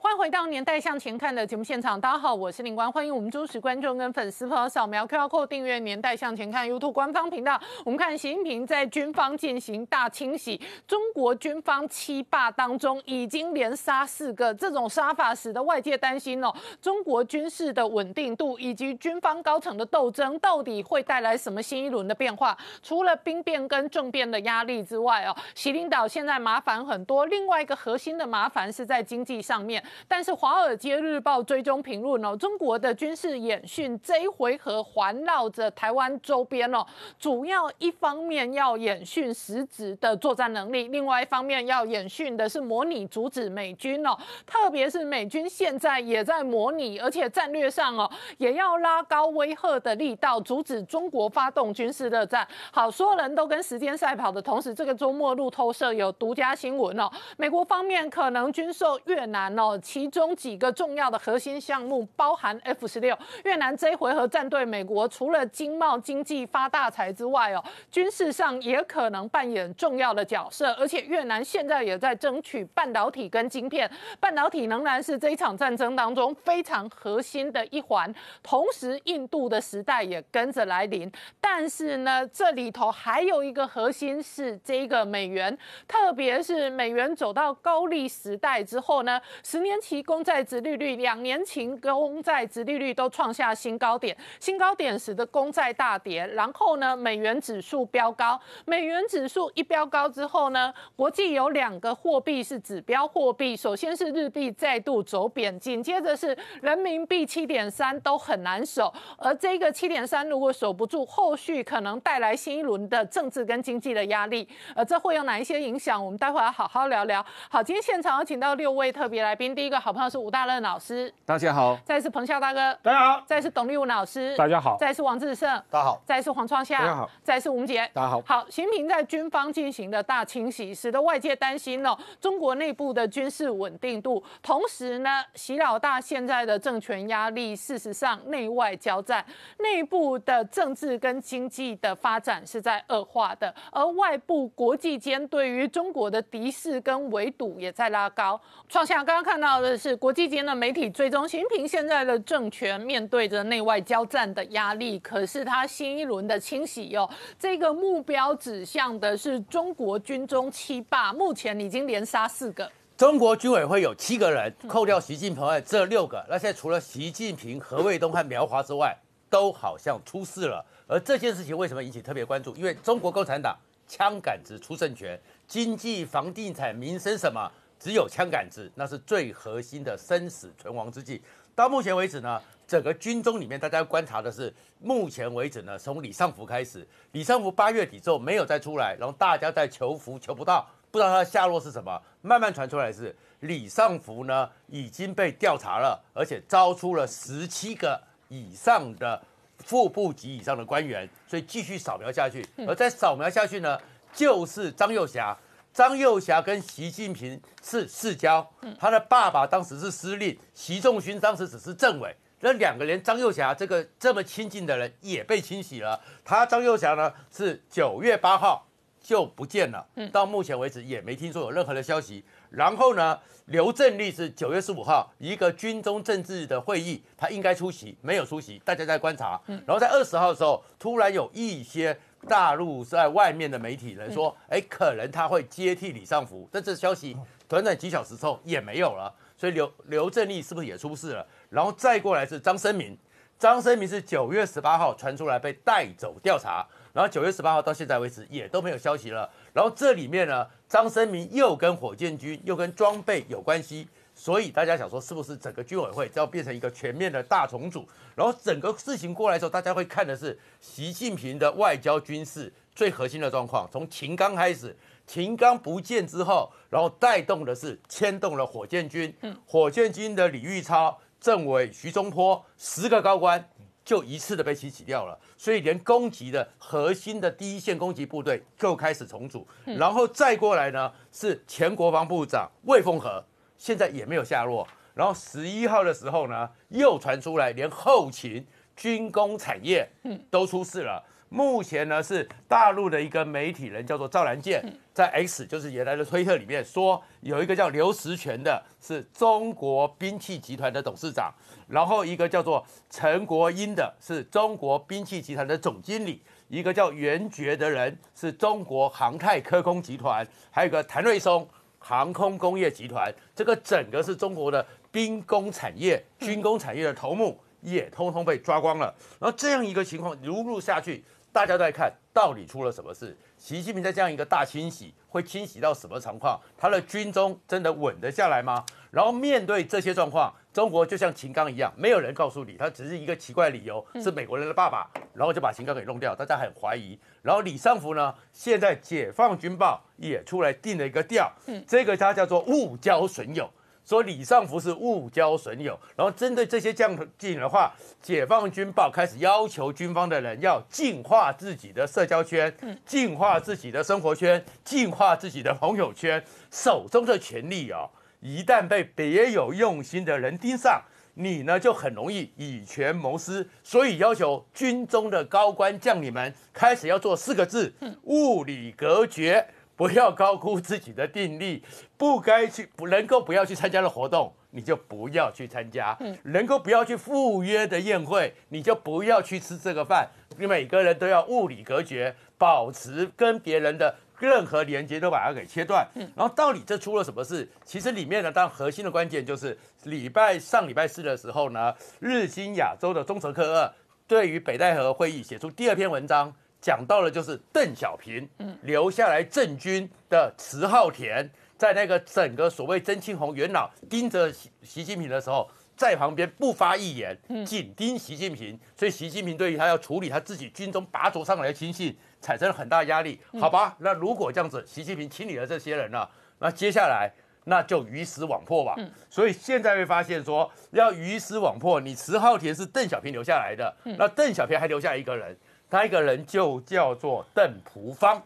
欢迎回到《年代向前看》的节目现场，大家好，我是林官，欢迎我们忠实观众跟粉丝朋友扫描 QR Code 订阅《年代向前看》YouTube 官方频道。我们看习近平在军方进行大清洗，中国军方七霸当中已经连杀四个，这种杀法使得外界担心哦，中国军事的稳定度以及军方高层的斗争到底会带来什么新一轮的变化？除了兵变跟政变的压力之外哦，习领导现在麻烦很多，另外一个核心的麻烦是在经济上面。但是《华尔街日报》追踪评论呢，中国的军事演训这一回合环绕着台湾周边哦，主要一方面要演训实质的作战能力，另外一方面要演训的是模拟阻止美军哦，特别是美军现在也在模拟，而且战略上哦也要拉高威吓的力道，阻止中国发动军事热战。好，所有人都跟时间赛跑的同时，这个周末路透社有独家新闻哦，美国方面可能军售越南哦。其中几个重要的核心项目包含 F 十六，越南这一回合战队，美国，除了经贸经济发大财之外哦，军事上也可能扮演重要的角色。而且越南现在也在争取半导体跟晶片，半导体仍然是这一场战争当中非常核心的一环。同时，印度的时代也跟着来临。但是呢，这里头还有一个核心是这个美元，特别是美元走到高利时代之后呢，年。天期公债值利率两年期公债值利率都创下新高点，新高点时的公债大跌，然后呢，美元指数飙高，美元指数一飙高之后呢，国际有两个货币是指标货币，首先是日币再度走贬，紧接着是人民币七点三都很难守，而这个七点三如果守不住，后续可能带来新一轮的政治跟经济的压力，呃，这会有哪一些影响？我们待会儿好好聊聊。好，今天现场有请到六位特别来宾。第一个好朋友是吴大任老师，大家好；再是彭笑大哥，大家好；再是董立武老师，大家好；再是王志胜，大家好；再是黄创夏，大家好；再是吴杰，大家好。好，习近平在军方进行的大清洗，使得外界担心哦，中国内部的军事稳定度。同时呢，习老大现在的政权压力，事实上内外交战，内部的政治跟经济的发展是在恶化的，而外部国际间对于中国的敌视跟围堵也在拉高。创夏刚刚看到。到的是国际间的媒体追踪，习近平现在的政权面对着内外交战的压力，可是他新一轮的清洗哟，这个目标指向的是中国军中七霸，目前已经连杀四个。中国军委会有七个人，扣掉习近平这六个，那现在除了习近平、何卫东和苗华之外，都好像出事了。而这件事情为什么引起特别关注？因为中国共产党枪杆子出政权，经济、房地产、民生什么？只有枪杆子，那是最核心的生死存亡之际。到目前为止呢，整个军中里面，大家观察的是，目前为止呢，从李尚福开始，李尚福八月底之后没有再出来，然后大家在求福求不到，不知道他的下落是什么。慢慢传出来是，李尚福呢已经被调查了，而且招出了十七个以上的副部级以上的官员，所以继续扫描下去，而再扫描下去呢，就是张幼侠。张幼霞跟习近平是世交，他的爸爸当时是司令，习仲勋当时只是政委，那两个连张幼霞这个这么亲近的人也被清洗了。他张幼霞呢是九月八号就不见了，到目前为止也没听说有任何的消息。然后呢，刘振立是九月十五号一个军中政治的会议，他应该出席，没有出席，大家在观察。然后在二十号的时候，突然有一些。大陆在外面的媒体人说，哎，可能他会接替李尚福，但这消息短短几小时之后也没有了。所以刘刘振立是不是也出事了？然后再过来是张生明，张生明是九月十八号传出来被带走调查，然后九月十八号到现在为止也都没有消息了。然后这里面呢，张生明又跟火箭军又跟装备有关系。所以大家想说，是不是整个军委会要变成一个全面的大重组？然后整个事情过来的时候，大家会看的是习近平的外交军事最核心的状况。从秦刚开始，秦刚不见之后，然后带动的是牵动了火箭军，火箭军的李玉超、政委徐中坡十个高官就一次的被清洗掉了。所以连攻击的核心的第一线攻击部队就开始重组，然后再过来呢是前国防部长魏凤和。现在也没有下落。然后十一号的时候呢，又传出来，连后勤、军工产业都出事了。目前呢是大陆的一个媒体人叫做赵兰健，在 X 就是原来的推特里面说，有一个叫刘石泉的是中国兵器集团的董事长，然后一个叫做陈国英的是中国兵器集团的总经理，一个叫袁珏的人是中国航太科工集团，还有一个谭瑞松。航空工业集团这个整个是中国的兵工产业、军工产业的头目，也通通被抓光了。然后这样一个情况如入下去，大家都在看，到底出了什么事？习近平在这样一个大清洗，会清洗到什么情况？他的军中真的稳得下来吗？然后面对这些状况。中国就像秦刚一样，没有人告诉你，他只是一个奇怪理由，是美国人的爸爸，然后就把秦刚给弄掉，大家很怀疑。然后李尚福呢，现在解放军报也出来定了一个调，这个他叫做“物交损友”，说李尚福是物交损友。然后针对这些将领的话，解放军报开始要求军方的人要净化自己的社交圈，净化自己的生活圈，净化自己的朋友圈。手中的权力啊。一旦被别有用心的人盯上，你呢就很容易以权谋私。所以要求军中的高官将领们开始要做四个字：物理隔绝。不要高估自己的定力，不该去、不能够不要去参加的活动，你就不要去参加；能够不要去赴约的宴会，你就不要去吃这个饭。你每个人都要物理隔绝，保持跟别人的。任何连接都把它给切断。然后到底这出了什么事？其实里面呢，当然核心的关键就是礼拜上礼拜四的时候呢，日经亚洲的中泽克二对于北戴河会议写出第二篇文章，讲到了就是邓小平留下来政军的池浩田，在那个整个所谓曾庆红元老盯着习近平的时候，在旁边不发一言，紧盯习近平。所以习近平对于他要处理他自己军中拔擢上来的亲信。产生了很大压力，好吧？那如果这样子，习近平清理了这些人啊，那接下来那就鱼死网破吧。所以现在会发现说，要鱼死网破，你池浩田是邓小平留下来的，那邓小平还留下一个人，他一个人就叫做邓朴方。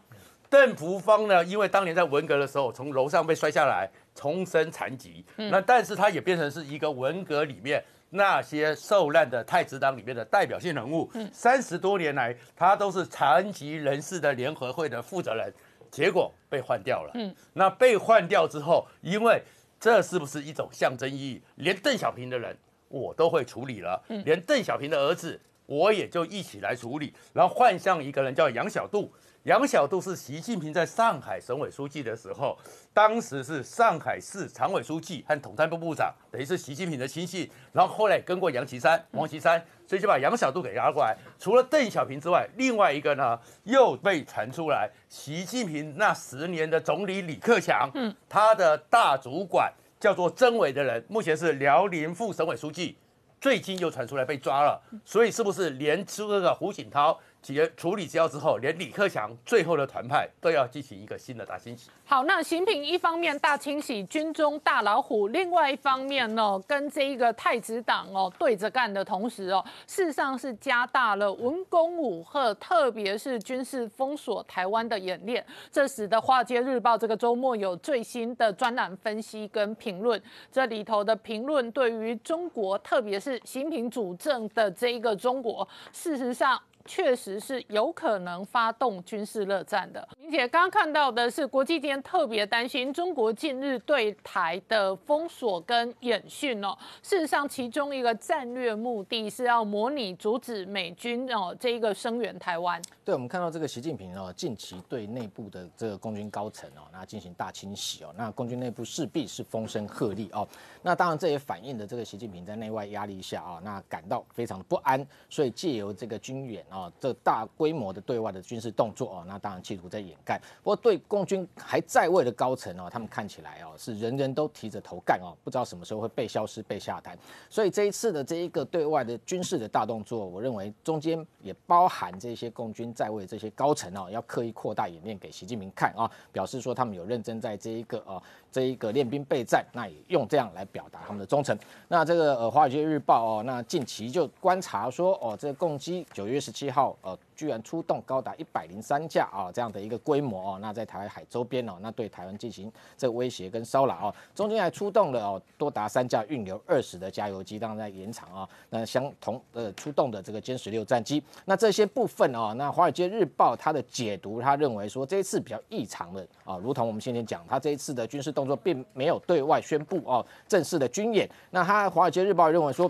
邓朴方呢，因为当年在文革的时候从楼上被摔下来，终身残疾。那但是他也变成是一个文革里面。那些受难的太子党里面的代表性人物，三十多年来他都是残疾人士的联合会的负责人，结果被换掉了。嗯，那被换掉之后，因为这是不是一种象征意义？连邓小平的人我都会处理了，连邓小平的儿子我也就一起来处理，然后换上一个人叫杨小杜。杨晓渡是习近平在上海省委书记的时候，当时是上海市常委书记和统战部部长，等于是习近平的亲信。然后后来跟过杨奇山、王岐山，所以就把杨晓渡给拉过来。除了邓小平之外，另外一个呢又被传出来，习近平那十年的总理李克强，嗯，他的大主管叫做曾伟的人，目前是辽宁副省委书记，最近又传出来被抓了。所以是不是连出这个胡锦涛？解决处理掉之后，连李克强最后的团派都要进行一个新的大清洗。好，那习平一方面大清洗军中大老虎，另外一方面呢，跟这一个太子党哦对着干的同时哦，事实上是加大了文攻武赫，特别是军事封锁台湾的演练。这使得《华尔街日报》这个周末有最新的专栏分析跟评论，这里头的评论对于中国，特别是习平主政的这一个中国，事实上。确实是有可能发动军事热战的。明姐刚刚看到的是，国际间特别担心中国近日对台的封锁跟演训哦。事实上，其中一个战略目的是要模拟阻止美军哦这一个声援台湾。对，我们看到这个习近平哦，近期对内部的这个空军高层哦，那进行大清洗哦，那空军内部势必是风声鹤唳哦。那当然，这也反映了这个习近平在内外压力下啊，那感到非常的不安，所以借由这个军演。啊，这大规模的对外的军事动作啊，那当然企图在掩盖。不过，对共军还在位的高层哦，他们看起来哦，是人人都提着头干哦，不知道什么时候会被消失、被下台。所以这一次的这一个对外的军事的大动作，我认为中间也包含这些共军在位这些高层哦，要刻意扩大演练给习近平看啊，表示说他们有认真在这一个啊。这一个练兵备战，那也用这样来表达他们的忠诚。那这个呃，《华尔街日报》哦，那近期就观察说，哦，这共机九月十七号呃。居然出动高达一百零三架啊，这样的一个规模啊，那在台海周边哦，那对台湾进行这威胁跟骚扰哦，中间还出动了哦多达三架运流二十的加油机，当然在延长啊，那相同呃出动的这个歼十六战机，那这些部分啊，那华尔街日报它的解读，他认为说这一次比较异常的啊，如同我们先前讲，他这一次的军事动作并没有对外宣布哦正式的军演，那他华尔街日报认为说。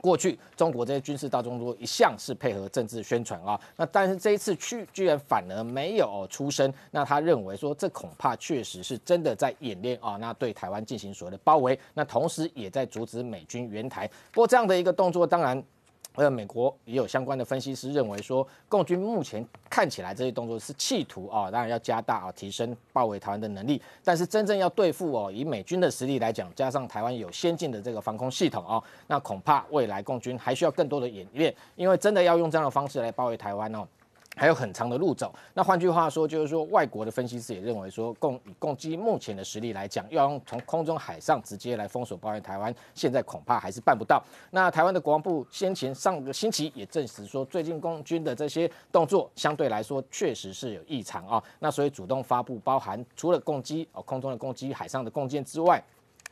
过去中国这些军事大动作一向是配合政治宣传啊，那但是这一次去居然反而没有出声，那他认为说这恐怕确实是真的在演练啊，那对台湾进行所谓的包围，那同时也在阻止美军援台。不过这样的一个动作，当然。呃，美国也有相关的分析师认为说，共军目前看起来这些动作是企图啊，当然要加大啊，提升包围台湾的能力。但是真正要对付哦，以美军的实力来讲，加上台湾有先进的这个防空系统啊，那恐怕未来共军还需要更多的演练，因为真的要用这样的方式来包围台湾哦。还有很长的路走。那换句话说，就是说，外国的分析师也认为说，共共机目前的实力来讲，要用从空中、海上直接来封锁包围台湾，现在恐怕还是办不到。那台湾的国防部先前上个星期也证实说，最近共军的这些动作相对来说确实是有异常啊。那所以主动发布，包含除了攻机哦，空中的攻击、海上的共建之外。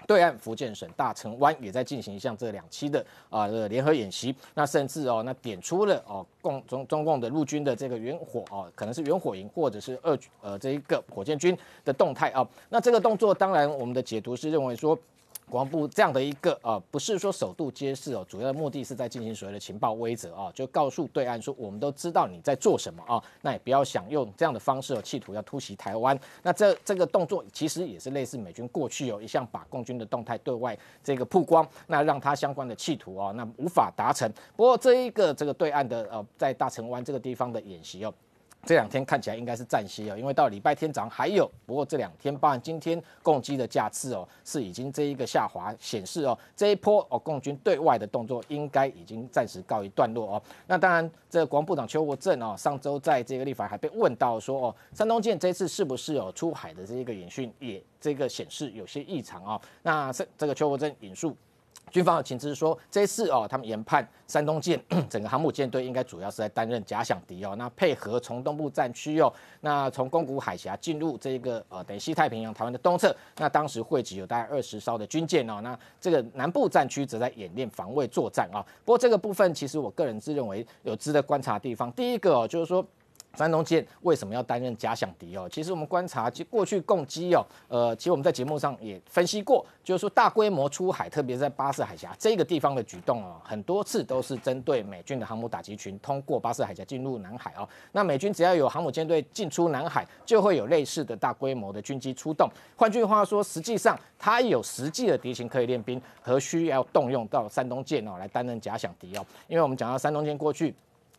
对岸福建省大城湾也在进行像这两期的啊的联合演习，那甚至哦那点出了哦共中中共的陆军的这个远火哦，可能是远火营或者是二呃这一个火箭军的动态啊，那这个动作当然我们的解读是认为说。国防部这样的一个呃，不是说首度揭示哦，主要的目的是在进行所谓的情报威慑啊，就告诉对岸说我们都知道你在做什么啊，那也不要想用这样的方式哦，企图要突袭台湾。那这这个动作其实也是类似美军过去哦一项把共军的动态对外这个曝光，那让他相关的企图啊，那无法达成。不过这一个这个对岸的呃，在大城湾这个地方的演习哦。这两天看起来应该是暂歇哦，因为到礼拜天早上还有，不过这两天包含今天共机的架次哦，是已经这一个下滑，显示哦这一波哦共军对外的动作应该已经暂时告一段落哦。那当然，这国防部长邱国正哦，上周在这个立法还被问到说哦，山东舰这次是不是有出海的这一个演训，也这个显示有些异常哦。那这这个邱国正引述。军方的情资说，这次哦，他们研判山东舰 整个航母舰队应该主要是在担任假想敌哦，那配合从东部战区哦，那从宫古海峡进入这个呃，等于西太平洋台湾的东侧，那当时汇集有大概二十艘的军舰哦，那这个南部战区则在演练防卫作战啊。不过这个部分其实我个人自认为有值得观察的地方，第一个哦，就是说。山东舰为什么要担任假想敌哦？其实我们观察其过去攻机哦，呃，其实我们在节目上也分析过，就是说大规模出海，特别是在巴士海峡这个地方的举动哦，很多次都是针对美军的航母打击群通过巴士海峡进入南海哦。那美军只要有航母舰队进出南海，就会有类似的大规模的军机出动。换句话说，实际上它有实际的敌情可以练兵，何需要动用到山东舰哦来担任假想敌哦？因为我们讲到山东舰过去。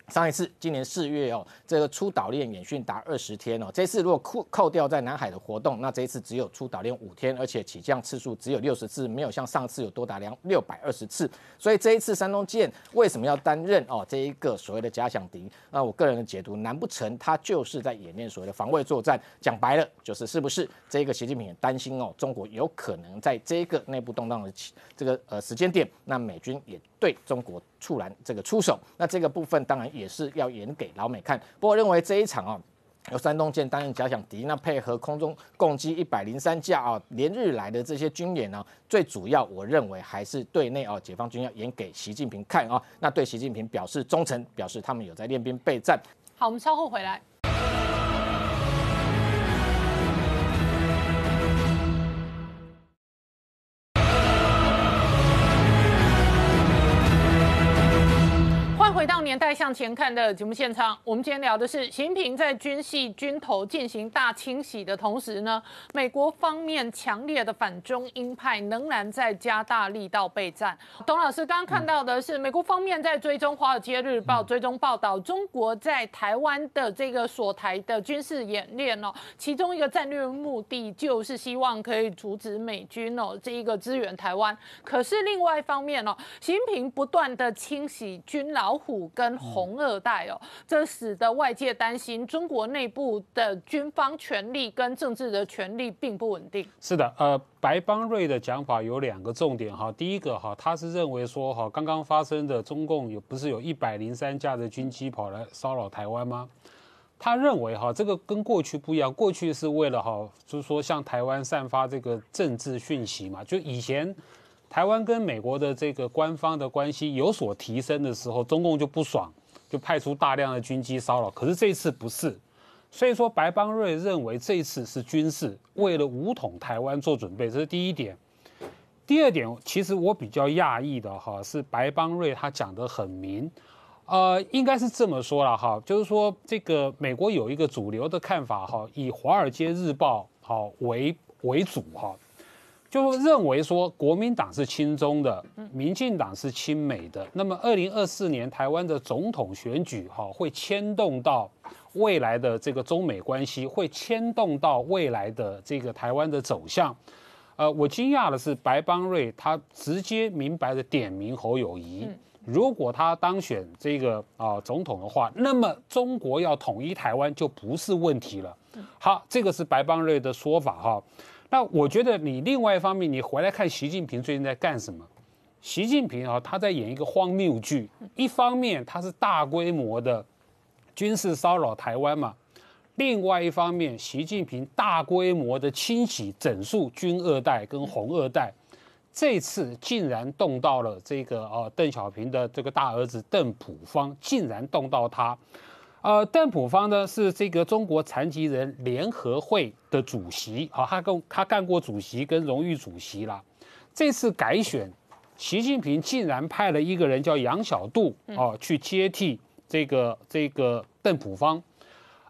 上一次今年四月哦，这个出岛链演训达二十天哦。这次如果扣扣掉在南海的活动，那这一次只有出岛链五天，而且起降次数只有六十次，没有像上次有多达两六百二十次。所以这一次山东舰为什么要担任哦这一个所谓的假想敌？那我个人的解读，难不成他就是在演练所谓的防卫作战？讲白了，就是是不是这个习近平担心哦，中国有可能在这个内部动荡的这个呃时间点，那美军也。对中国猝然这个出手，那这个部分当然也是要演给老美看。不过认为这一场啊，由山东舰，担任假想敌那配合空中共击一百零三架啊，连日来的这些军演呢，最主要我认为还是对内啊，解放军要演给习近平看啊，那对习近平表示忠诚，表示他们有在练兵备战。好，我们稍后回来。年代向前看的节目现场，我们今天聊的是习近平在军系军头进行大清洗的同时呢，美国方面强烈的反中鹰派仍然在加大力道备战。董老师刚刚看到的是，美国方面在追踪《华尔街日报》追踪报道，中国在台湾的这个锁台的军事演练哦，其中一个战略目的就是希望可以阻止美军哦这一个支援台湾。可是另外一方面哦，习近平不断的清洗军老虎。跟红二代哦，这使得外界担心中国内部的军方权力跟政治的权力并不稳定。是的，呃，白邦瑞的讲法有两个重点哈，第一个哈，他是认为说哈，刚刚发生的中共有不是有一百零三架的军机跑来骚扰台湾吗？他认为哈，这个跟过去不一样，过去是为了哈，就是说向台湾散发这个政治讯息嘛，就以前。台湾跟美国的这个官方的关系有所提升的时候，中共就不爽，就派出大量的军机骚扰。可是这次不是，所以说白邦瑞认为这次是军事为了武统台湾做准备，这是第一点。第二点，其实我比较讶异的哈，是白邦瑞他讲的很明，呃，应该是这么说了哈，就是说这个美国有一个主流的看法，哈，以《华尔街日报》好为为主哈。就认为说国民党是亲中的，民进党是亲美的。那么二零二四年台湾的总统选举哈，会牵动到未来的这个中美关系，会牵动到未来的这个台湾的走向。呃，我惊讶的是白邦瑞他直接明白的点名侯友谊，如果他当选这个啊总统的话，那么中国要统一台湾就不是问题了。好，这个是白邦瑞的说法哈。那我觉得你另外一方面，你回来看习近平最近在干什么？习近平啊，他在演一个荒谬剧。一方面他是大规模的军事骚扰台湾嘛，另外一方面，习近平大规模的清洗整肃军二代跟红二代，这次竟然动到了这个哦，邓小平的这个大儿子邓普方，竟然动到他。呃，邓普方呢是这个中国残疾人联合会的主席啊，他跟他干过主席跟荣誉主席了。这次改选，习近平竟然派了一个人叫杨小渡啊去接替这个这个邓普方。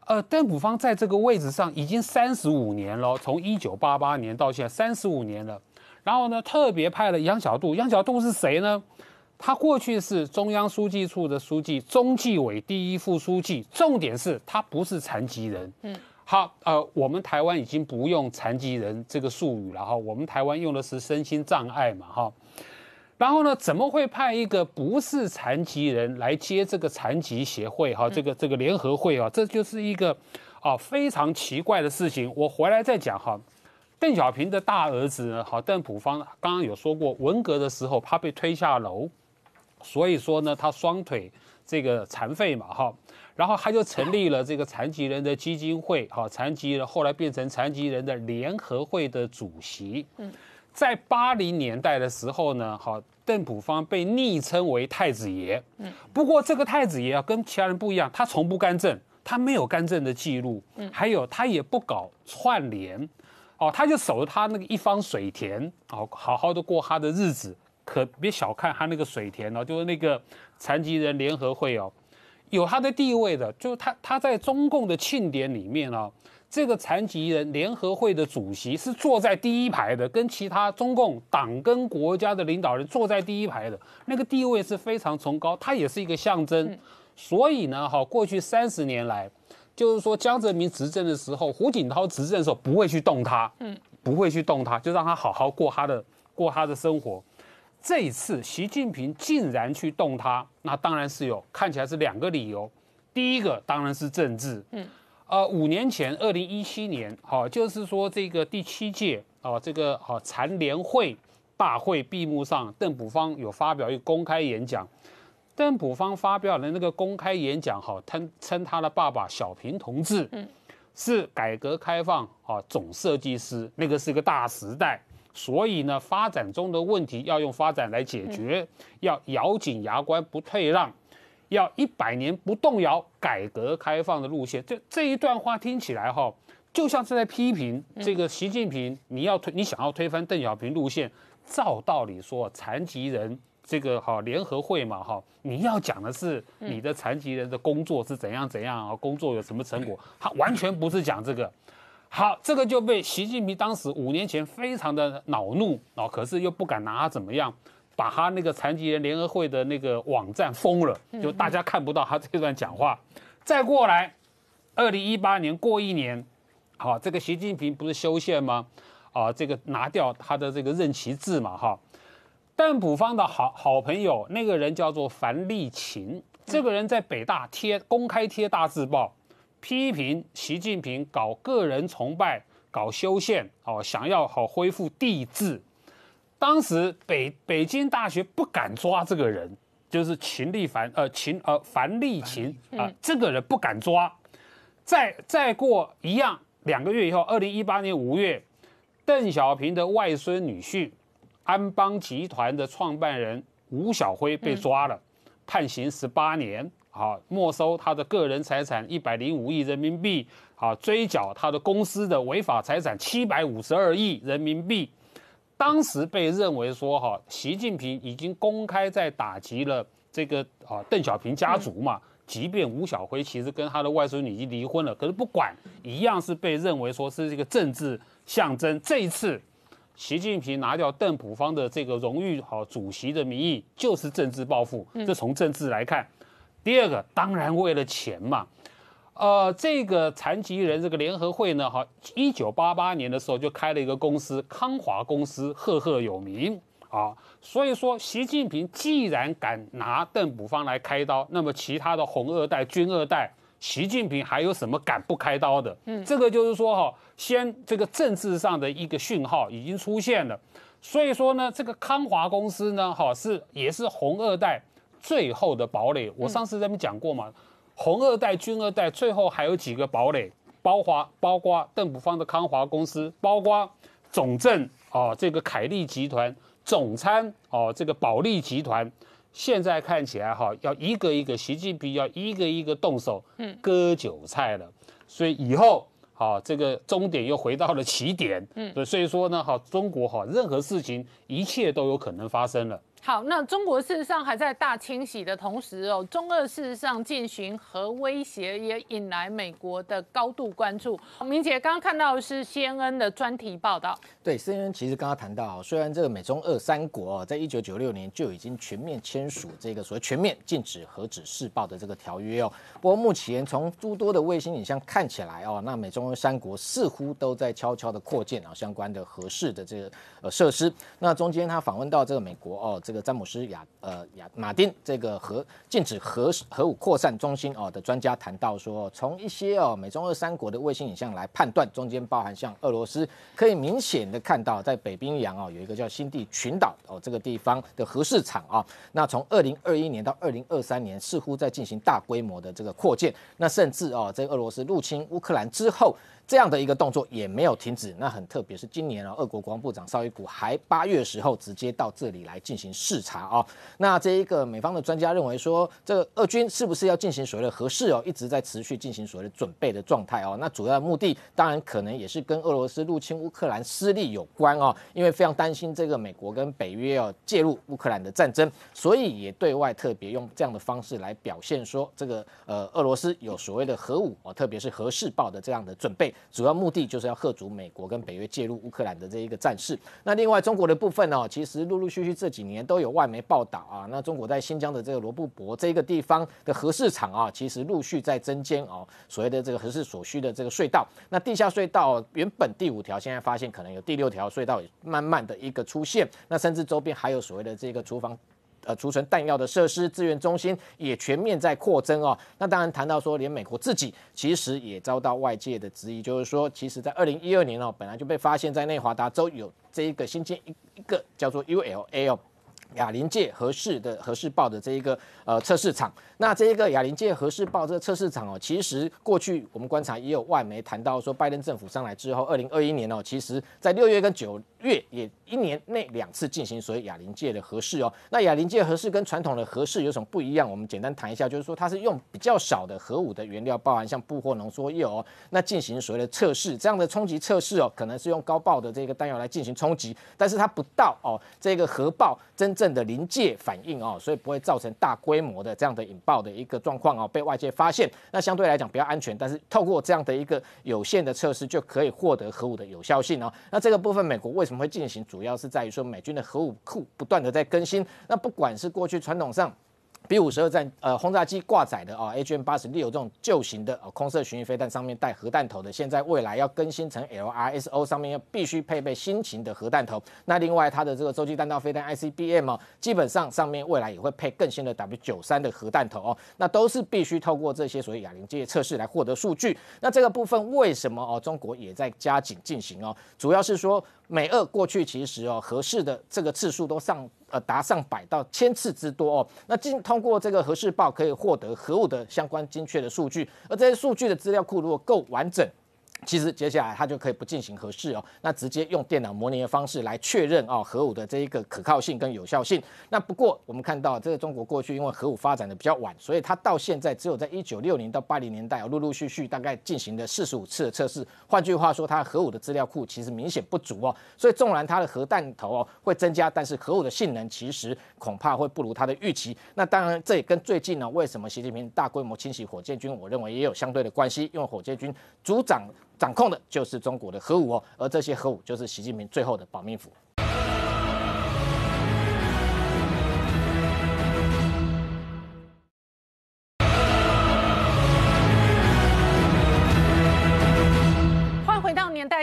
呃，邓普方在这个位置上已经三十五年了，从一九八八年到现在三十五年了。然后呢，特别派了杨小杜，杨小杜是谁呢？他过去是中央书记处的书记，中纪委第一副书记。重点是，他不是残疾人。嗯，好，呃，我们台湾已经不用残疾人这个术语了哈，我们台湾用的是身心障碍嘛哈。然后呢，怎么会派一个不是残疾人来接这个残疾协会哈，这个这个联合会啊，这就是一个啊非常奇怪的事情。我回来再讲哈。邓小平的大儿子好，邓朴方刚刚有说过，文革的时候他被推下楼。所以说呢，他双腿这个残废嘛，哈，然后他就成立了这个残疾人的基金会，哈，残疾人后来变成残疾人的联合会的主席。嗯，在八零年代的时候呢，哈，邓普方被昵称为太子爷。嗯，不过这个太子爷啊跟其他人不一样，他从不干政，他没有干政的记录，还有他也不搞串联，哦，他就守着他那个一方水田，好好好的过他的日子。可别小看他那个水田哦，就是那个残疾人联合会哦，有他的地位的，就是他他在中共的庆典里面哦，这个残疾人联合会的主席是坐在第一排的，跟其他中共党跟国家的领导人坐在第一排的那个地位是非常崇高，他也是一个象征。所以呢，哈，过去三十年来，就是说江泽民执政的时候，胡锦涛执政的时候，不会去动他，嗯，不会去动他，就让他好好过他的过他的生活。这次习近平竟然去动他，那当然是有，看起来是两个理由。第一个当然是政治，嗯，呃，五年前，二零一七年，好，就是说这个第七届啊，这个哦残联会大会闭幕上，邓普方有发表一个公开演讲。邓普方发表的那个公开演讲，好，他称他的爸爸小平同志，嗯，是改革开放啊总设计师，那个是一个大时代。所以呢，发展中的问题要用发展来解决，要咬紧牙关不退让，要一百年不动摇改革开放的路线。这这一段话听起来哈，就像是在批评这个习近平。你要推，你想要推翻邓小平路线。照道理说，残疾人这个哈联合会嘛哈，你要讲的是你的残疾人的工作是怎样怎样，工作有什么成果，他完全不是讲这个。好，这个就被习近平当时五年前非常的恼怒啊，可是又不敢拿他怎么样，把他那个残疾人联合会的那个网站封了，就大家看不到他这段讲话。再过来，二零一八年过一年，好，这个习近平不是修宪吗？啊，这个拿掉他的这个任期制嘛哈。邓普方的好好朋友，那个人叫做樊丽琴，这个人在北大贴公开贴大字报。批评习近平搞个人崇拜，搞修宪，哦，想要好恢复帝制。当时北北京大学不敢抓这个人，就是秦立凡，呃，秦呃，樊立群啊，这个人不敢抓。再再过一样两个月以后，二零一八年五月，邓小平的外孙女婿，安邦集团的创办人吴晓辉被抓了，判刑十八年。好，没收他的个人财产一百零五亿人民币，好，追缴他的公司的违法财产七百五十二亿人民币。当时被认为说，哈，习近平已经公开在打击了这个啊邓小平家族嘛。即便吴小辉其实跟他的外孙女已经离婚了，可是不管，一样是被认为说是这个政治象征。这一次，习近平拿掉邓普方的这个荣誉好主席的名义，就是政治报复。这从政治来看。第二个当然为了钱嘛，呃，这个残疾人这个联合会呢，哈，一九八八年的时候就开了一个公司康华公司，赫赫有名啊。所以说，习近平既然敢拿邓朴方来开刀，那么其他的红二代、军二代，习近平还有什么敢不开刀的？嗯，这个就是说哈，先这个政治上的一个讯号已经出现了。所以说呢，这个康华公司呢，哈，是也是红二代。最后的堡垒，我上次在那边讲过嘛，红二代、军二代，最后还有几个堡垒，包华包括邓普方的康华公司，包括总政啊，这个凯利集团，总参哦，这个保利集团，现在看起来哈，要一个一个，习近平要一个一个动手割韭菜了，所以以后哈，这个终点又回到了起点，嗯，所以说呢，哈，中国哈，任何事情一切都有可能发生了。好，那中国事实上还在大清洗的同时哦，中俄事实上进行核威胁，也引来美国的高度关注。明姐刚刚看到是 CNN 的专题报道。对，CNN 其实刚刚谈到，虽然这个美中俄三国哦，在一九九六年就已经全面签署这个所谓全面禁止核子试爆的这个条约哦，不过目前从诸多的卫星影像看起来哦，那美中俄三国似乎都在悄悄的扩建啊相关的核试的这个呃设施。那中间他访问到这个美国哦。这个詹姆斯亚呃亚马丁这个核禁止核核武扩散中心哦的专家谈到说，从一些哦美中俄三国的卫星影像来判断，中间包含像俄罗斯，可以明显的看到在北冰洋哦有一个叫新地群岛哦这个地方的核市场啊，那从二零二一年到二零二三年似乎在进行大规模的这个扩建，那甚至哦在俄罗斯入侵乌克兰之后。这样的一个动作也没有停止，那很特别是今年啊，俄国国防部长绍伊古还八月时候直接到这里来进行视察啊。那这一个美方的专家认为说，这个俄军是不是要进行所谓的核试哦，一直在持续进行所谓的准备的状态哦。那主要目的当然可能也是跟俄罗斯入侵乌克兰失利有关哦，因为非常担心这个美国跟北约要介入乌克兰的战争，所以也对外特别用这样的方式来表现说，这个呃俄罗斯有所谓的核武啊，特别是核试爆的这样的准备。主要目的就是要遏阻美国跟北约介入乌克兰的这一个战事。那另外中国的部分呢，其实陆陆续续这几年都有外媒报道啊。那中国在新疆的这个罗布泊这个地方的核市场啊，其实陆续在增建啊，所谓的这个核适所需的这个隧道。那地下隧道原本第五条，现在发现可能有第六条隧道慢慢的一个出现。那甚至周边还有所谓的这个厨房。呃，储存弹药的设施、资源中心也全面在扩增哦。那当然谈到说，连美国自己其实也遭到外界的质疑，就是说，其实，在二零一二年哦，本来就被发现在内华达州有这一个新建一一个叫做 ULA 哦。哑铃界核试的核试报的这一个呃测试场，那这一个哑铃界核试报这个测试场哦，其实过去我们观察也有外媒谈到说，拜登政府上来之后，二零二一年哦，其实在六月跟九月也一年内两次进行所谓哑铃界的核试哦。那哑铃界核试跟传统的核试有什么不一样？我们简单谈一下，就是说它是用比较少的核武的原料包含像布或浓缩铀哦，那进行所谓的测试，这样的冲击测试哦，可能是用高爆的这个弹药来进行冲击，但是它不到哦这个核爆真。正的临界反应哦，所以不会造成大规模的这样的引爆的一个状况哦，被外界发现，那相对来讲比较安全。但是透过这样的一个有限的测试，就可以获得核武的有效性哦。那这个部分，美国为什么会进行？主要是在于说美军的核武库不断的在更新。那不管是过去传统上。B 五十二战呃轰炸机挂载的哦，Hm 八十六这种旧型的哦空射巡弋飞弹上面带核弹头的，现在未来要更新成 LRSO 上面要必须配备新型的核弹头。那另外它的这个洲际弹道飞弹 ICBM 哦，基本上上面未来也会配更新的 W 九三的核弹头哦，那都是必须透过这些所谓哑铃这些测试来获得数据。那这个部分为什么哦中国也在加紧进行哦？主要是说美俄过去其实哦合适的这个次数都上。呃，达上百到千次之多哦。那经通过这个核试报可以获得核武的相关精确的数据，而这些数据的资料库如果够完整。其实接下来它就可以不进行核试哦，那直接用电脑模拟的方式来确认哦核武的这一个可靠性跟有效性。那不过我们看到，这个中国过去因为核武发展的比较晚，所以它到现在只有在一九六零到八零年代哦、陆陆续续大概进行了十五次的测试。换句话说，它核武的资料库其实明显不足哦。所以纵然它的核弹头哦会增加，但是核武的性能其实恐怕会不如它的预期。那当然，这也跟最近呢为什么习近平大规模清洗火箭军，我认为也有相对的关系，因为火箭军组长。掌控的就是中国的核武哦，而这些核武就是习近平最后的保命符。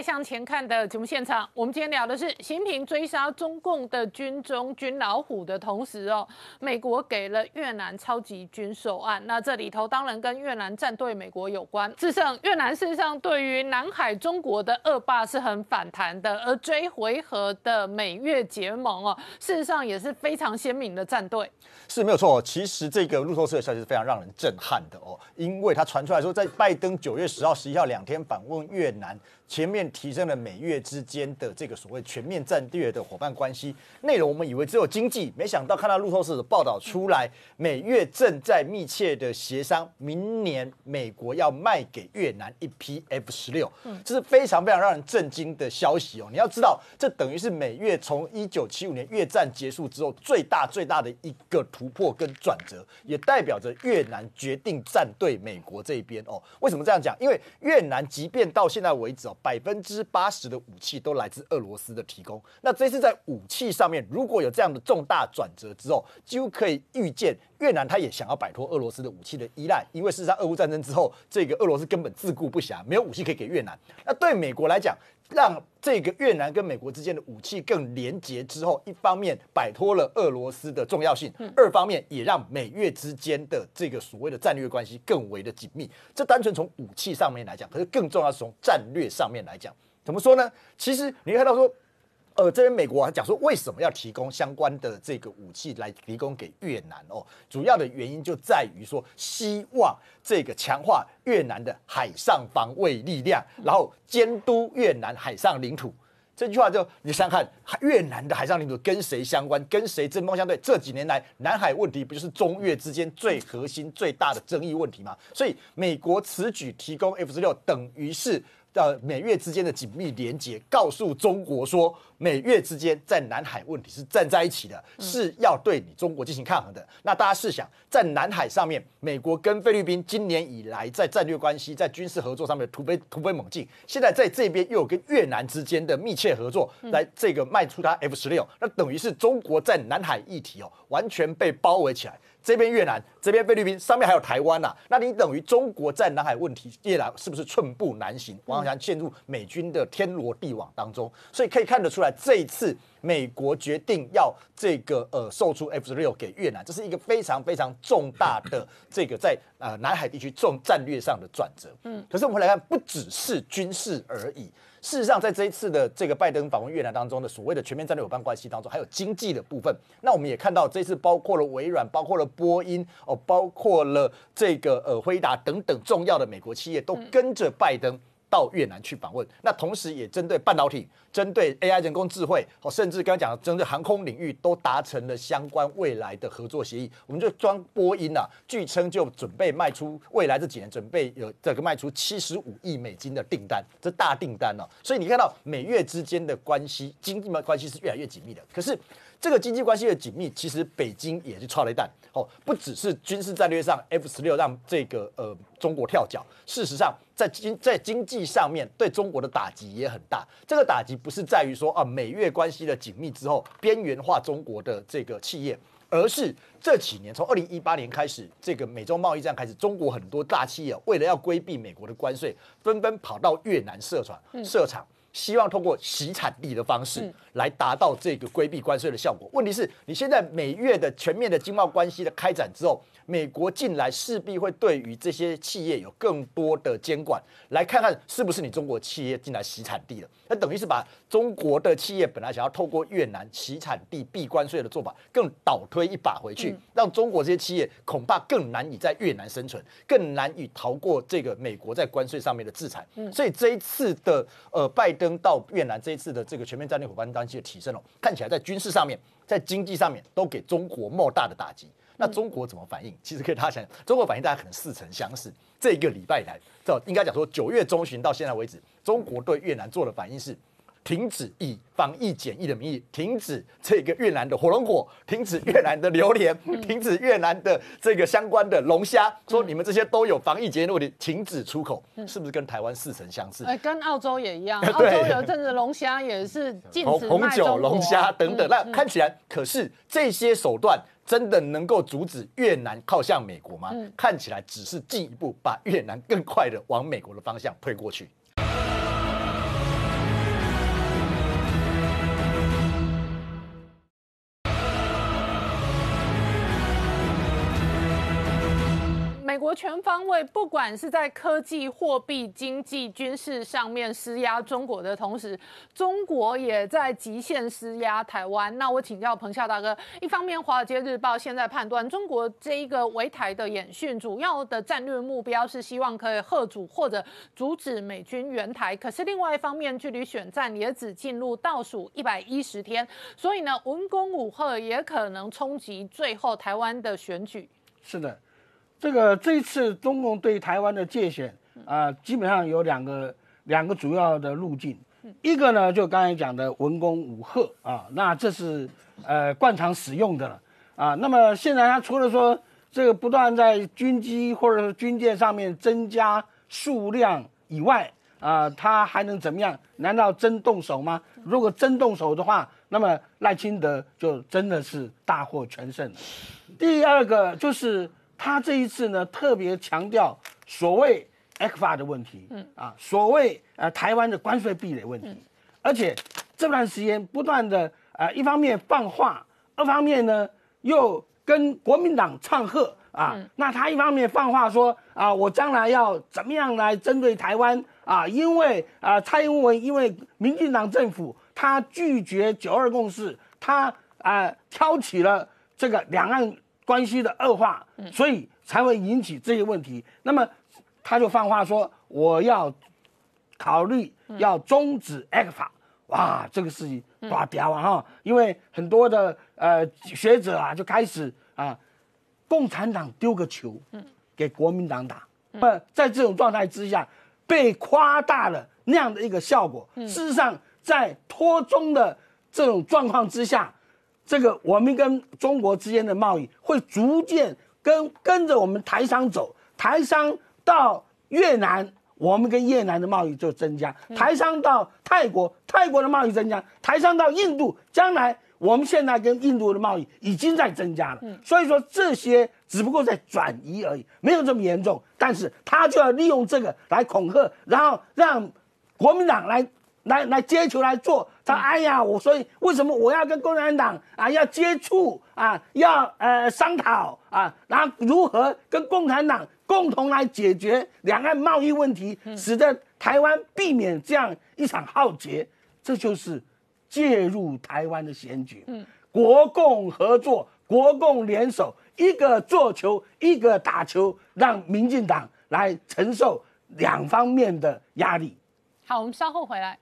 向前看的节目现场，我们今天聊的是习近平追杀中共的军中军老虎的同时哦，美国给了越南超级军售案。那这里头当然跟越南站队美国有关。智胜越南事实上对于南海中国的恶霸是很反弹的，而追回合的美越结盟哦，事实上也是非常鲜明的站队。是没有错，其实这个路透社的消息是非常让人震撼的哦，因为它传出来说在拜登九月十号、十一号两天访问越南。前面提升了美越之间的这个所谓全面战略的伙伴关系内容，我们以为只有经济，没想到看到路透社的报道出来，美越正在密切的协商，明年美国要卖给越南一批 F 十六，这是非常非常让人震惊的消息哦！你要知道，这等于是美越从一九七五年越战结束之后最大最大的一个突破跟转折，也代表着越南决定站队美国这一边哦。为什么这样讲？因为越南即便到现在为止哦。百分之八十的武器都来自俄罗斯的提供。那这次在武器上面，如果有这样的重大转折之后，几乎可以预见越南他也想要摆脱俄罗斯的武器的依赖，因为事实上俄乌战争之后，这个俄罗斯根本自顾不暇，没有武器可以给越南。那对美国来讲，让这个越南跟美国之间的武器更廉洁之后，一方面摆脱了俄罗斯的重要性，二方面也让美越之间的这个所谓的战略关系更为的紧密。这单纯从武器上面来讲，可是更重要是从战略上面来讲。怎么说呢？其实你看到说。呃，这边美国还讲说为什么要提供相关的这个武器来提供给越南哦，主要的原因就在于说希望这个强化越南的海上防卫力量，然后监督越南海上领土。这句话就你想想看，越南的海上领土跟谁相关？跟谁针锋相对？这几年来南海问题不就是中越之间最核心、最大的争议问题吗？所以美国此举提供 F 十六，等于是。的美越之间的紧密连接，告诉中国说，美越之间在南海问题是站在一起的，是要对你中国进行抗衡的。那大家试想，在南海上面，美国跟菲律宾今年以来在战略关系、在军事合作上面突飞突飞猛进，现在在这边又跟越南之间的密切合作，来这个卖出它 F 十六，那等于是中国在南海议题哦，完全被包围起来。这边越南，这边菲律宾，上面还有台湾呐，那你等于中国在南海问题，越南是不是寸步难行，完强陷入美军的天罗地网当中？所以可以看得出来，这一次。美国决定要这个呃售出 F 十六给越南，这是一个非常非常重大的这个在呃南海地区重战略上的转折。嗯，可是我们来看，不只是军事而已。事实上，在这一次的这个拜登访问越南当中的所谓的全面战略伙伴关系当中，还有经济的部分。那我们也看到，这次包括了微软、包括了波音、哦，包括了这个呃辉达等等重要的美国企业都跟着拜登。到越南去访问，那同时也针对半导体、针对 AI 人工智慧，哦，甚至刚刚讲针对航空领域，都达成了相关未来的合作协议。我们就装波音啊，据称就准备卖出未来这几年准备有这个卖出七十五亿美金的订单，这大订单哦。所以你看到美越之间的关系，经济关系是越来越紧密的。可是这个经济关系越紧密，其实北京也是超了一档哦，不只是军事战略上 F 十六让这个呃中国跳脚，事实上。在经在经济上面对中国的打击也很大，这个打击不是在于说啊美越关系的紧密之后边缘化中国的这个企业，而是这几年从二零一八年开始，这个美中贸易战开始，中国很多大企业为了要规避美国的关税，纷纷跑到越南设厂设厂。希望通过洗产地的方式来达到这个规避关税的效果。问题是，你现在每月的全面的经贸关系的开展之后，美国进来势必会对于这些企业有更多的监管，来看看是不是你中国企业进来洗产地了。那等于是把中国的企业本来想要透过越南起产地避关税的做法，更倒推一把回去，让中国这些企业恐怕更难以在越南生存，更难以逃过这个美国在关税上面的制裁。所以这一次的呃，拜登到越南，这一次的这个全面战略伙伴关系的提升哦，看起来在军事上面、在经济上面都给中国莫大的打击。那中国怎么反应？其实可以大家想，中国反应大家可能似曾相识。这个礼拜来到，应该讲说九月中旬到现在为止。中国对越南做的反应是，停止以防疫检疫的名义停止这个越南的火龙果，停止越南的榴莲，停止越南的这个相关的龙虾，说你们这些都有防疫检疫的，停止出口，是不是跟台湾似曾相似？哎，跟澳洲也一样，澳洲有阵子龙虾也是禁止酒龙虾等等，那看起来，可是这些手段真的能够阻止越南靠向美国吗？看起来只是进一步把越南更快的往美国的方向推过去。美国全方位，不管是在科技、货币、经济、军事上面施压中国的同时，中国也在极限施压台湾。那我请教彭笑大哥，一方面，《华尔街日报》现在判断中国这一个围台的演训，主要的战略目标是希望可以贺阻或者阻止美军援台。可是，另外一方面，距离选战也只进入倒数一百一十天，所以呢，文攻武贺也可能冲击最后台湾的选举。是的。这个这次中共对台湾的界限啊，基本上有两个两个主要的路径，一个呢就刚才讲的文攻武赫啊，那这是呃惯常使用的了啊。那么现在他除了说这个不断在军机或者是军舰上面增加数量以外啊，他还能怎么样？难道真动手吗？如果真动手的话，那么赖清德就真的是大获全胜。第二个就是。他这一次呢，特别强调所谓 ECFA 的问题，嗯啊，所谓呃台湾的关税壁垒问题，而且这段时间不断的呃，一方面放话，二方面呢又跟国民党唱和啊。那他一方面放话说啊，我将来要怎么样来针对台湾啊？因为啊，蔡英文因为民进党政府，他拒绝九二共识，他啊挑起了这个两岸。关系的恶化，所以才会引起这些问题。那么，他就放话说：“我要考虑要终止《艾克法》。”哇，这个事情哇屌啊哈！因为很多的呃学者啊，就开始啊，共产党丢个球给国民党打。那在这种状态之下，被夸大了那样的一个效果。事实上，在脱中的这种状况之下。这个我们跟中国之间的贸易会逐渐跟跟着我们台商走，台商到越南，我们跟越南的贸易就增加；台商到泰国，泰国的贸易增加；台商到印度，将来我们现在跟印度的贸易已经在增加了。所以说这些只不过在转移而已，没有这么严重。但是他就要利用这个来恐吓，然后让国民党来来来接球来做。他哎呀，我所以为什么我要跟共产党啊要接触啊要呃商讨啊，然后如何跟共产党共同来解决两岸贸易问题，使得台湾避免这样一场浩劫，这就是介入台湾的先决。嗯，国共合作，国共联手，一个做球，一个打球，让民进党来承受两方面的压力。好，我们稍后回来。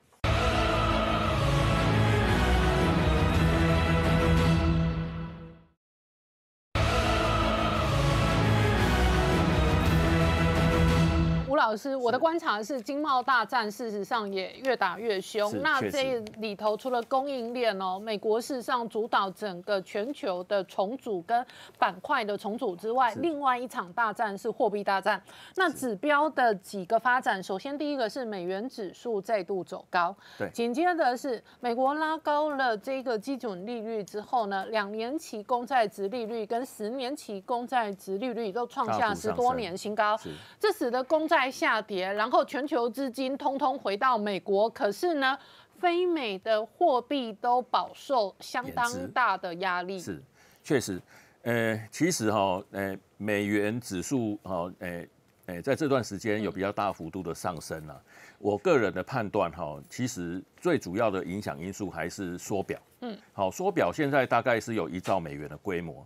老师，我的观察是，经贸大战事实上也越打越凶。那这里头除了供应链哦，美国事实上主导整个全球的重组跟板块的重组之外，另外一场大战是货币大战。那指标的几个发展，首先第一个是美元指数再度走高，对，紧接着是美国拉高了这个基准利率之后呢，两年期公债值利率跟十年期公债值利率都创下十多年新高，这使得公债。下跌，然后全球资金通通回到美国，可是呢，非美的货币都饱受相当大的压力。是，确实，呃，其实哈，呃，美元指数，哈，呃，哎，在这段时间有比较大幅度的上升啊。我个人的判断，哈，其实最主要的影响因素还是缩表。嗯，好，缩表现在大概是有一兆美元的规模。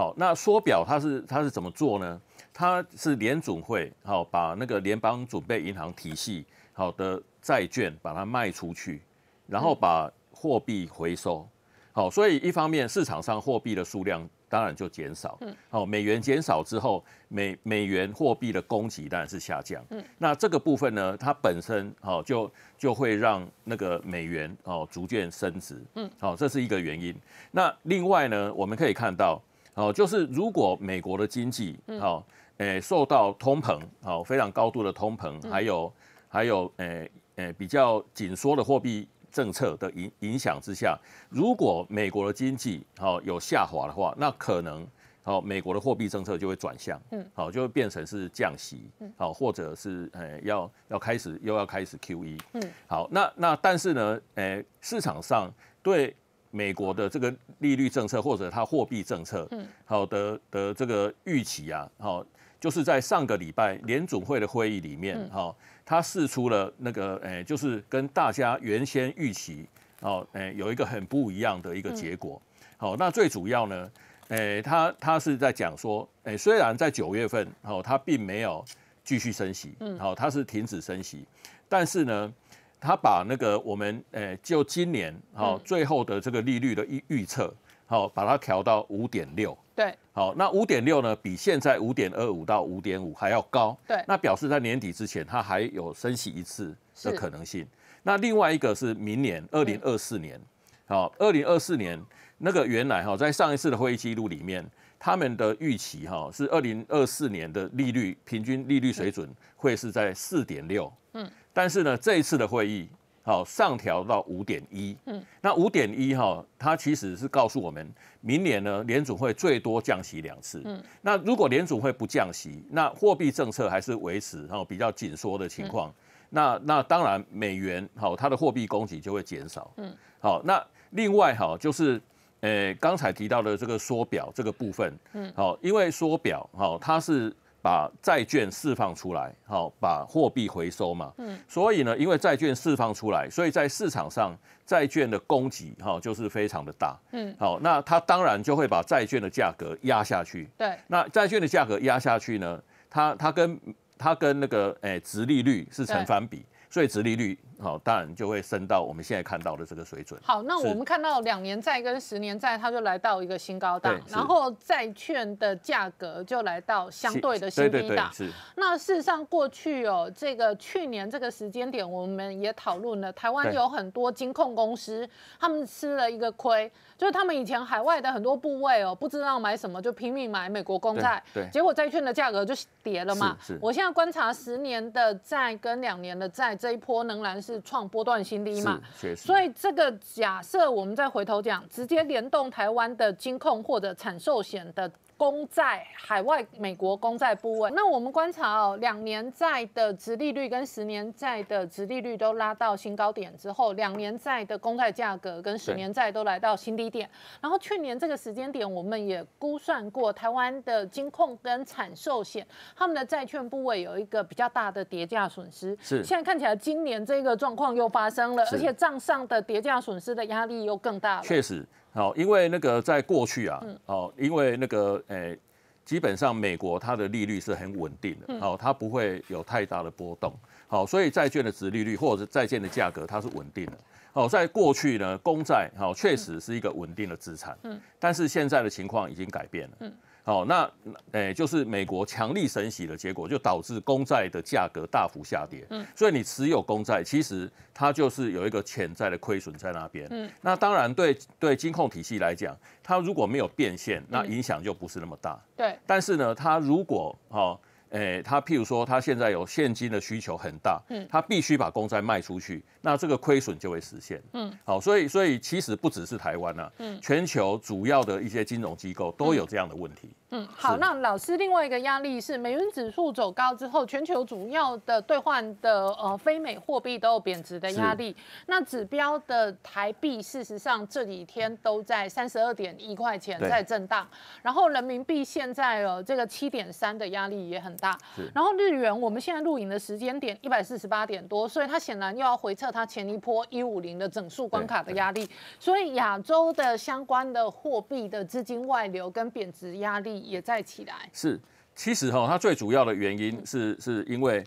好，那缩表它是它是怎么做呢？它是联准会好把那个联邦准备银行体系好的债券把它卖出去，然后把货币回收，好，所以一方面市场上货币的数量当然就减少，嗯，好，美元减少之后，美美元货币的供给当然是下降，嗯，那这个部分呢，它本身好就就会让那个美元哦逐渐升值，嗯，好，这是一个原因。那另外呢，我们可以看到。哦，就是如果美国的经济好，诶，受到通膨好非常高度的通膨，还有还有诶诶比较紧缩的货币政策的影影响之下，如果美国的经济好有下滑的话，那可能好美国的货币政策就会转向，嗯，好就会变成是降息，好或者是诶要要开始又要开始 Q E，嗯，好那那但是呢，诶市场上对。美国的这个利率政策或者它货币政策，好的的这个预期啊，好，就是在上个礼拜联总会的会议里面，哈，它试出了那个，诶，就是跟大家原先预期，哦，诶，有一个很不一样的一个结果。好，那最主要呢，诶，它它是在讲说，诶，虽然在九月份，哦，它并没有继续升息，嗯，好，它是停止升息，但是呢。他把那个我们呃，就今年哈最后的这个利率的预预测，好，把它调到五点六。对。好，那五点六呢，比现在五点二五到五点五还要高。对。那表示在年底之前，它还有升息一次的可能性。那另外一个是明年二零二四年，好，二零二四年那个原来哈，在上一次的会议记录里面，他们的预期哈是二零二四年的利率平均利率水准会是在四点六。嗯。但是呢，这一次的会议，好，上调到五点一，嗯，那五点一哈，它其实是告诉我们，明年呢，联储会最多降息两次，嗯，那如果联储会不降息，那货币政策还是维持哈、比较紧缩的情况，那那当然美元好，它的货币供给就会减少，嗯，好，那另外哈就是，呃，刚才提到的这个缩表这个部分，嗯，好，因为缩表哈，它是。把债券释放出来，好，把货币回收嘛。嗯，所以呢，因为债券释放出来，所以在市场上债券的供给，哈，就是非常的大。嗯，好，那它当然就会把债券的价格压下去。对，那债券的价格压下去呢，它它跟它跟那个诶，殖利率是成反比。所以，殖利率好，当然就会升到我们现在看到的这个水准。好，那我们看到两年债跟十年债，它就来到一个新高档，然后债券的价格就来到相对的新低档。那事实上，过去哦，这个去年这个时间点，我们也讨论了，台湾有很多金控公司，他们吃了一个亏。就是他们以前海外的很多部位哦，不知道买什么就拼命买美国公债，结果债券的价格就跌了嘛。我现在观察十年的债跟两年的债，这一波仍然是创波段新低嘛。所以这个假设我们再回头讲，直接联动台湾的金控或者产寿险的。公债海外美国公债部位，那我们观察哦，两年债的殖利率跟十年债的殖利率都拉到新高点之后，两年债的公债价格跟十年债都来到新低点。然后去年这个时间点，我们也估算过台湾的金控跟产寿险他们的债券部位有一个比较大的跌价损失。是，现在看起来今年这个状况又发生了，而且账上的跌价损失的压力又更大了。确实。好，因为那个在过去啊，哦，因为那个，诶，基本上美国它的利率是很稳定的，哦，它不会有太大的波动，好，所以债券的值利率或者是债券的价格它是稳定的，好，在过去呢，公债好确实是一个稳定的资产，嗯，但是现在的情况已经改变了，嗯。好，那诶，就是美国强力升息的结果，就导致公债的价格大幅下跌。嗯，所以你持有公债，其实它就是有一个潜在的亏损在那边。嗯，那当然对对金控体系来讲，它如果没有变现，那影响就不是那么大。对，但是呢，它如果哦诶，他譬如说，他现在有现金的需求很大，嗯，他必须把公债卖出去，那这个亏损就会实现，嗯，好，所以，所以其实不只是台湾啊，嗯，全球主要的一些金融机构都有这样的问题。嗯，好，那老师另外一个压力是美元指数走高之后，全球主要的兑换的呃非美货币都有贬值的压力。那指标的台币，事实上这几天都在三十二点一块钱在震荡。然后人民币现在呃这个七点三的压力也很大。然后日元，我们现在录影的时间点一百四十八点多，所以它显然又要回测它前一波一五零的整数关卡的压力。所以亚洲的相关的货币的资金外流跟贬值压力。也在起来，是，其实哈，它最主要的原因是，是因为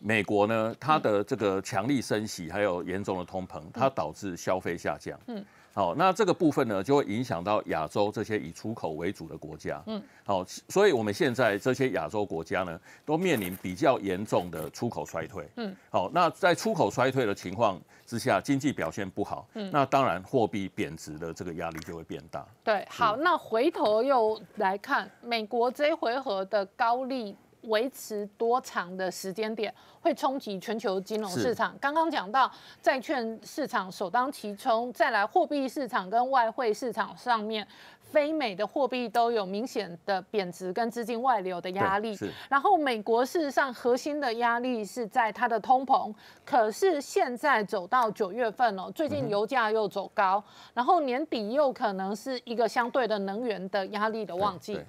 美国呢，它的这个强力升息，还有严重的通膨，它导致消费下降。嗯。好，那这个部分呢，就会影响到亚洲这些以出口为主的国家。嗯，好，所以我们现在这些亚洲国家呢，都面临比较严重的出口衰退。嗯，好，那在出口衰退的情况之下，经济表现不好。嗯，那当然货币贬值的这个压力就会变大。对，好，那回头又来看美国这一回合的高利。维持多长的时间点会冲击全球金融市场？刚刚讲到债券市场首当其冲，再来货币市场跟外汇市场上面，非美的货币都有明显的贬值跟资金外流的压力。然后美国事实上核心的压力是在它的通膨，可是现在走到九月份了，最近油价又走高，然后年底又可能是一个相对的能源的压力的旺季。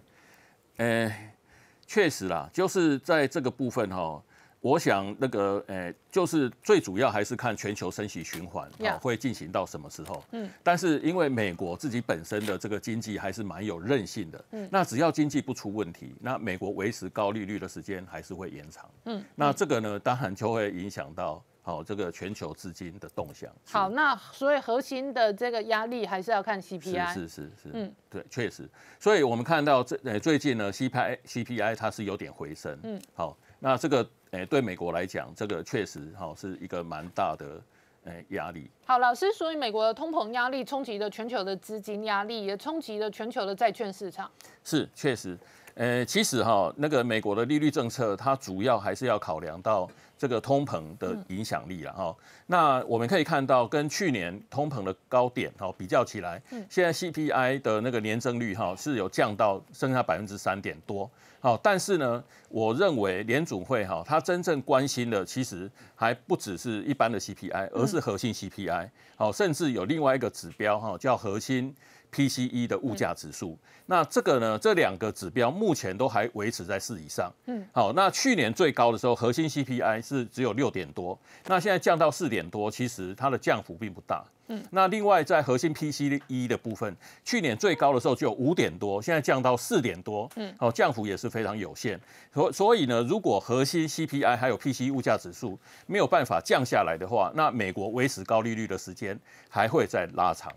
确实啦，就是在这个部分哈，我想那个诶，就是最主要还是看全球升息循环会进行到什么时候。嗯，但是因为美国自己本身的这个经济还是蛮有韧性的，嗯，那只要经济不出问题，那美国维持高利率的时间还是会延长。嗯，那这个呢，当然就会影响到。好，这个全球资金的动向。好，那所以核心的这个压力还是要看 CPI。是是是。嗯，对，确实。所以我们看到这呃最近呢 CPI CPI 它是有点回升。嗯。好，那这个诶对美国来讲，这个确实哈是一个蛮大的哎，压力。好，老师，所以美国的通膨压力冲击了全球的资金压力，也冲击了全球的债券市场。是，确实。呃，其实哈那个美国的利率政策，它主要还是要考量到。这个通膨的影响力了哈，那我们可以看到跟去年通膨的高点哈比较起来，现在 CPI 的那个年增率哈是有降到剩下百分之三点多，好，但是呢，我认为联储会哈，他真正关心的其实还不只是一般的 CPI，而是核心 CPI，好，甚至有另外一个指标哈叫核心。PCE 的物价指数，那这个呢？这两个指标目前都还维持在四以上。嗯，好，那去年最高的时候，核心 CPI 是只有六点多，那现在降到四点多，其实它的降幅并不大。嗯，那另外在核心 PCE 的部分，去年最高的时候只有五点多，现在降到四点多。嗯，好，降幅也是非常有限。所所以呢，如果核心 CPI 还有 PCE 物价指数没有办法降下来的话，那美国维持高利率的时间还会再拉长。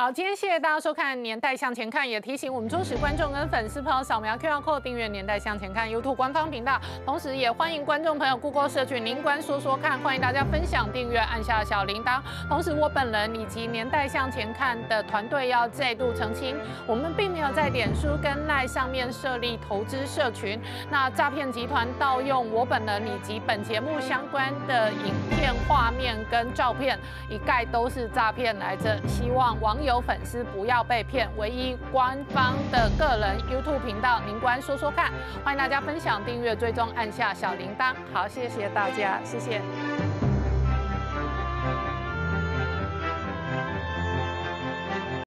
好，今天谢谢大家收看《年代向前看》，也提醒我们忠实观众跟粉丝朋友扫描 QR code 订阅《年代向前看》YouTube 官方频道。同时，也欢迎观众朋友 Google 您索“说说看”，欢迎大家分享、订阅，按下小铃铛。同时，我本人以及《年代向前看》的团队要再度澄清，我们并没有在脸书跟赖上面设立投资社群。那诈骗集团盗用我本人以及本节目相关的影片画面跟照片，一概都是诈骗来着。希望网友。有粉丝不要被骗，唯一官方的个人 YouTube 频道，您关说说看，欢迎大家分享、订阅、追踪，按下小铃铛。好，谢谢大家，谢谢。